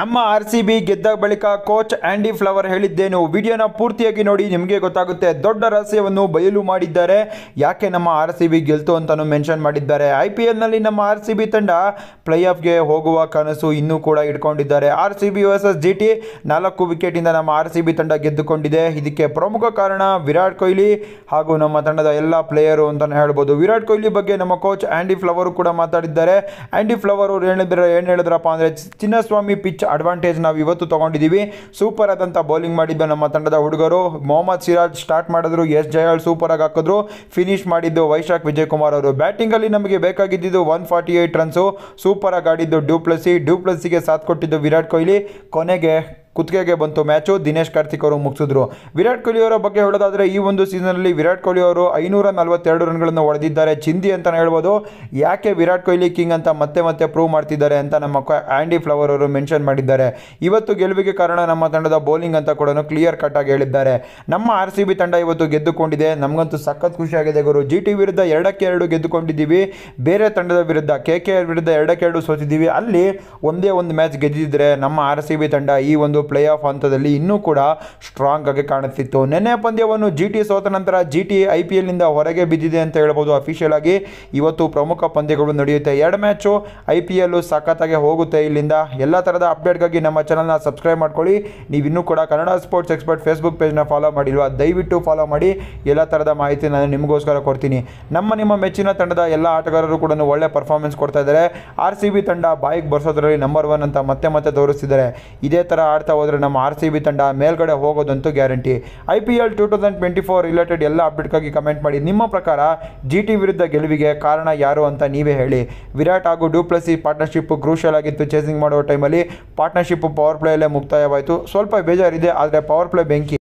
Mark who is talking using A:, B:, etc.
A: ನಮ್ಮ R C B ಗೆದ್ದ ಬಳಿಕ ಕೋಚ್ ಆಂಡಿ ಫ್ಲವರ್ ಹೇಳಿದ್ದೇನು ವಿಡಿಯೋನ ಪೂರ್ತಿಯಾಗಿ ನೋಡಿ ನಿಮಗೆ ಗೊತ್ತಾಗುತ್ತೆ ದೊಡ್ಡ ರಹಸ್ಯವನ್ನು ಬಯಲು ಮಾಡಿದ್ದಾರೆ ಯಾಕೆ ನಮ್ಮ ಆರ್ ಸಿ ಬಿ ಗೆಲ್ತು ಅಂತಲೂ ಮೆನ್ಷನ್ ಮಾಡಿದ್ದಾರೆ ಐ ಪಿ ಎಲ್ನಲ್ಲಿ ನಮ್ಮ ಆರ್ ಸಿ ಬಿ ತಂಡ ಪ್ಲೇ ಆಫ್ಗೆ ಹೋಗುವ ಕನಸು ಇನ್ನೂ ಕೂಡ ಇಟ್ಕೊಂಡಿದ್ದಾರೆ R C B versus G T ನಾಲ್ಕು ವಿಕೆಟಿಂದ ನಮ್ಮ ಆರ್ ಸಿ ಬಿ ತಂಡ ಗೆದ್ದುಕೊಂಡಿದೆ ಇದಕ್ಕೆ ಪ್ರಮುಖ ಕಾರಣ ವಿರಾಟ್ ಕೊಹ್ಲಿ ಹಾಗೂ ನಮ್ಮ ತಂಡದ ಎಲ್ಲ ಪ್ಲೇಯರು ಅಂತಲೇ ಹೇಳ್ಬೋದು ವಿರಾಟ್ ಕೊಹ್ಲಿ ಬಗ್ಗೆ ನಮ್ಮ ಕೋಚ್ ಆ್ಯಂಡಿ ಫ್ಲವರು ಕೂಡ ಮಾತಾಡಿದ್ದಾರೆ ಆ್ಯಂಡಿ ಫ್ಲವರ್ ಅವರು ಹೇಳಿದ್ರೆ ಏನು ಹೇಳಿದ್ರಪ್ಪ ಅಂದರೆ ಚಿನ್ನಸ್ವಾಮಿ ಪಿಚ್ ಅಡ್ವಾಂಟೇಜ್ ನಾವು ಇವತ್ತು ತೊಗೊಂಡಿದ್ದೀವಿ ಸೂಪರ್ ಆದಂಥ ಬೌಲಿಂಗ್ ಮಾಡಿದ್ದು ನಮ್ಮ ತಂಡದ ಹುಡುಗರು ಮೊಹಮ್ಮದ್ ಸಿರಾಜ್ ಸ್ಟಾರ್ಟ್ ಮಾಡಿದ್ರು ಎಸ್ ಜಯಾಳ್ ಸೂಪರಾಗಿ ಹಾಕಿದ್ರು ಫಿನಿಶ್ ಮಾಡಿದ್ದು ವೈಶಾಖ್ ವಿಜಯಕುಮಾರ್ ಅವರು ಬ್ಯಾಟಿಂಗಲ್ಲಿ ನಮಗೆ ಬೇಕಾಗಿದ್ದು ಒನ್ ಫಾರ್ಟಿ ಏಯ್ಟ್ ರನ್ಸು ಸೂಪರಾಗಿ ಆಡಿದ್ದು ಡ್ಯೂಪ್ಲಸಿ ಸಿಗೆ ಸಾಥ್ ಕೊಟ್ಟಿದ್ದು ವಿರಾಟ್ ಕೊಹ್ಲಿ ಕೊನೆಗೆ ಕುತ್ತಿಗೆಗೆ ಬಂತು ಮ್ಯಾಚು ದಿನೇಶ್ ಕಾರ್ತಿಕ್ ಅವರು ಮುಗಿಸಿದ್ರು ವಿರಾಟ್ ಕೊಹ್ಲಿ ಅವರ ಬಗ್ಗೆ ಹೇಳೋದಾದರೆ ಈ ಒಂದು ಸೀಸನಲ್ಲಿ ವಿರಾಟ್ ಕೊಹ್ಲಿ ಅವರು ಐನೂರ ನಲವತ್ತೆರಡು ರನ್ಗಳನ್ನು ಹೊಡೆದಿದ್ದಾರೆ ಚಿಂದಿ ಅಂತಲೇ ಹೇಳ್ಬೋದು ಯಾಕೆ ವಿರಾಟ್ ಕೊಹ್ಲಿ ಕಿಂಗ್ ಅಂತ ಮತ್ತೆ ಮತ್ತೆ ಪ್ರೂವ್ ಮಾಡ್ತಿದ್ದಾರೆ ಅಂತ ನಮ್ಮ ಆ್ಯಂಡಿ ಫ್ಲವರ್ ಅವರು ಮೆನ್ಷನ್ ಮಾಡಿದ್ದಾರೆ ಇವತ್ತು ಗೆಲುವಿಗೆ ಕಾರಣ ನಮ್ಮ ತಂಡದ ಬೌಲಿಂಗ್ ಅಂತ ಕೂಡ ಕ್ಲಿಯರ್ ಕಟ್ ಆಗಿ ಹೇಳಿದ್ದಾರೆ ನಮ್ಮ ಆರ್ ಸಿ ಬಿ ತಂಡ ಇವತ್ತು ಗೆದ್ದುಕೊಂಡಿದೆ ನಮಗಂತೂ ಸಖತ್ ಖುಷಿಯಾಗಿದೆ ಗುರು ಜಿ ಟಿ ವಿರುದ್ಧ ಎರಡಕ್ಕೆ ಎರಡು ಗೆದ್ದುಕೊಂಡಿದ್ದೀವಿ ಬೇರೆ ತಂಡದ ವಿರುದ್ಧ ಕೆ ಕೆ ಆರ್ ವಿರುದ್ಧ ಎರಡಕ್ಕೆ ಎರಡು ಸೋತಿದ್ದೀವಿ ಅಲ್ಲಿ ಒಂದೇ ಒಂದು ಮ್ಯಾಚ್ ಗೆದ್ದಿದ್ರೆ ನಮ್ಮ ಆರ್ ಸಿ ಬಿ ತಂಡ ಈ ಒಂದು ಒಂದು ಪ್ಲೇ ಆಫ್ ಹಂತದಲ್ಲಿ ಇನ್ನೂ ಕೂಡ ಸ್ಟ್ರಾಂಗ್ ಆಗಿ ಕಾಣುತ್ತಿತ್ತು ನೆನ್ನೆ ಪಂದ್ಯವನ್ನು ಜಿ ಟಿ ಸೋತ ನಂತರ ಜಿ ಟಿ ಐ ಪಿ ಎಲ್ನಿಂದ ಹೊರಗೆ ಬಿದ್ದಿದೆ ಅಂತ ಹೇಳ್ಬೋದು ಅಫಿಷಿಯಲ್ ಆಗಿ ಇವತ್ತು ಪ್ರಮುಖ ಪಂದ್ಯಗಳು ನಡೆಯುತ್ತೆ ಎರಡು ಮ್ಯಾಚು ಐ ಪಿ ಎಲ್ಲು ಸಖತ್ತಾಗಿ ಹೋಗುತ್ತೆ ಇಲ್ಲಿಂದ ಎಲ್ಲ ಥರದ ಅಪ್ಡೇಟ್ಗಾಗಿ ನಮ್ಮ ಚಾನಲ್ನ ಸಬ್ಸ್ಕ್ರೈಬ್ ಮಾಡ್ಕೊಳ್ಳಿ ನೀವು ಇನ್ನೂ ಕೂಡ ಕನ್ನಡ ಸ್ಪೋರ್ಟ್ಸ್ ಎಕ್ಸ್ಪರ್ಟ್ ಫೇಸ್ಬುಕ್ ಪೇಜ್ನ ಫಾಲೋ ಮಾಡಿಲ್ವಾ ದಯವಿಟ್ಟು ಫಾಲೋ ಮಾಡಿ ಎಲ್ಲ ಥರದ ಮಾಹಿತಿ ನಾನು ನಿಮಗೋಸ್ಕರ ಕೊಡ್ತೀನಿ ನಮ್ಮ ನಿಮ್ಮ ಮೆಚ್ಚಿನ ತಂಡದ ಎಲ್ಲ ಆಟಗಾರರು ಕೂಡ ಒಳ್ಳೆ ಪರ್ಫಾರ್ಮೆನ್ಸ್ ಕೊಡ್ತಾ ಇದ್ದಾರೆ ಆರ್ ಸಿ ಬಿ ತಂಡ ಬಾಯಿಗೆ ಬರ್ಸೋದ್ರಲ್ಲಿ ನಂಬರ್ ಒನ್ ಅಂತ ಮತ್ತೆ ಮತ್ತೆ ತೋರಿಸ್ತಿದ್ದಾರೆ ಇದೇ ಥರ ಆಡ್ತಾ ಹೋದ್ರೆ ಹೋದರೆ ನಮ್ಮ ಆರ್ ಸಿ ಬಿ ತಂಡ ಮೇಲ್ಗಡೆ ಹೋಗೋದಂತೂ guarantee I P L two thousand twenty four related ಎಲ್ಲ ಅಪ್ಡೇಟ್ಗಾಗಿ ಕಮೆಂಟ್ ಮಾಡಿ ನಿಮ್ಮ ಪ್ರಕಾರ ಜಿ ಟಿ ವಿರುದ್ಧ ಗೆಲುವಿಗೆ ಕಾರಣ ಯಾರು ಅಂತ ನೀವೇ ಹೇಳಿ ವಿರಾಟ್ ಹಾಗೂ ಡೂಪ್ಲಸಿ ಪಾರ್ಟ್ನರ್ಶಿಪ್ ಕ್ರೂಷಿಯಲ್ ಆಗಿತ್ತು ಚೇಸಿಂಗ್ ಮಾಡುವ ಟೈಮಲ್ಲಿ ಪಾರ್ಟ್ನರ್ಶಿಪ್ ಪವರ್ ಪ್ಲೇಯಲ್ಲೇ ಮುಕ್ತಾಯವಾಯಿತು ಸ್ವಲ್ಪ ಬೇಜಾರಿದೆ ಆದರೆ ಪವರ್ ಪ್ಲೇ ಬೆಂಕಿ